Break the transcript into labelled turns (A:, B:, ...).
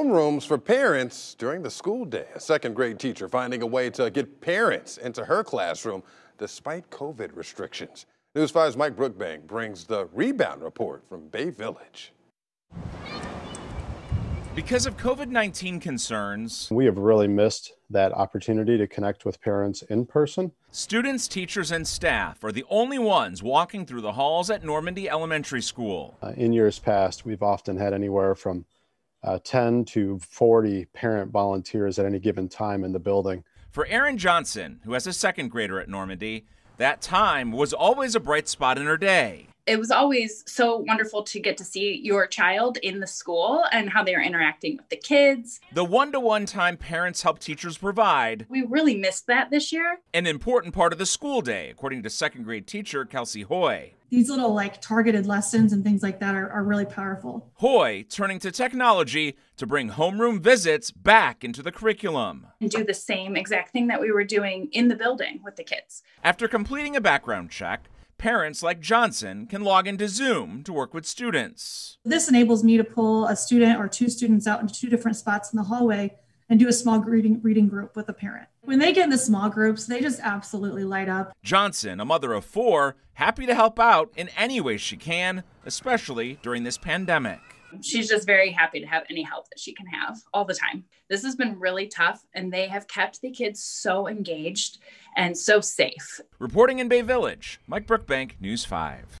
A: homerooms for parents during the school day. A second grade teacher finding a way to get parents into her classroom despite COVID restrictions. News 5's Mike Brookbank brings
B: the rebound report from Bay Village. Because of COVID 19 concerns,
C: we have really missed that opportunity to connect with parents in person.
B: Students, teachers, and staff are the only ones walking through the halls at Normandy Elementary School.
C: Uh, in years past, we've often had anywhere from uh, 10 to 40 parent volunteers at any given time in the building.
B: For Aaron Johnson, who has a second grader at Normandy, that time was always a bright spot in her day it
D: was always so wonderful to get to see your child in the school and how they are interacting with the kids.
B: The one to one time parents help teachers provide. We
D: really missed that this
B: year. An important part of the school day, according to second grade teacher Kelsey Hoy.
D: These little like
A: targeted lessons and things like that are, are really powerful.
B: Hoy turning to technology to bring homeroom visits back into the curriculum.
D: And do the same exact thing that we were doing in the building with the kids.
B: After completing a background check, Parents like Johnson can log into Zoom to work with students.
A: This enables me to pull a student or two students out into two different spots in the hallway and do a small reading, reading group with a parent. When they get in the small groups,
D: they just absolutely light up.
B: Johnson, a mother of four, happy to help out in any way she can, especially during this pandemic
D: she's just very happy to have any help that she can have all the time. This has been really tough, and they have kept the kids so engaged and so safe.
B: Reporting in Bay Village, Mike Brookbank, News 5.